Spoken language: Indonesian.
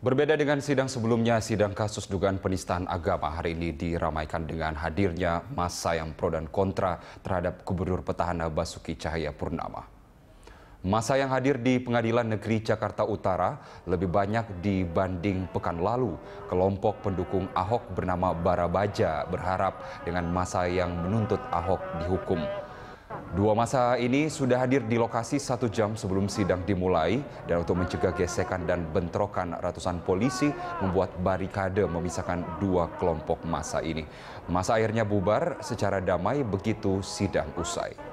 Berbeda dengan sidang sebelumnya, sidang kasus dugaan penistaan agama hari ini diramaikan dengan hadirnya masa yang pro dan kontra terhadap Gubernur Petahana Basuki Cahaya Purnama. Masa yang hadir di Pengadilan Negeri Jakarta Utara lebih banyak dibanding pekan lalu. Kelompok pendukung Ahok bernama Barabaja berharap dengan masa yang menuntut Ahok dihukum. Dua masa ini sudah hadir di lokasi satu jam sebelum sidang dimulai dan untuk mencegah gesekan dan bentrokan ratusan polisi membuat barikade memisahkan dua kelompok masa ini. Masa akhirnya bubar secara damai begitu sidang usai.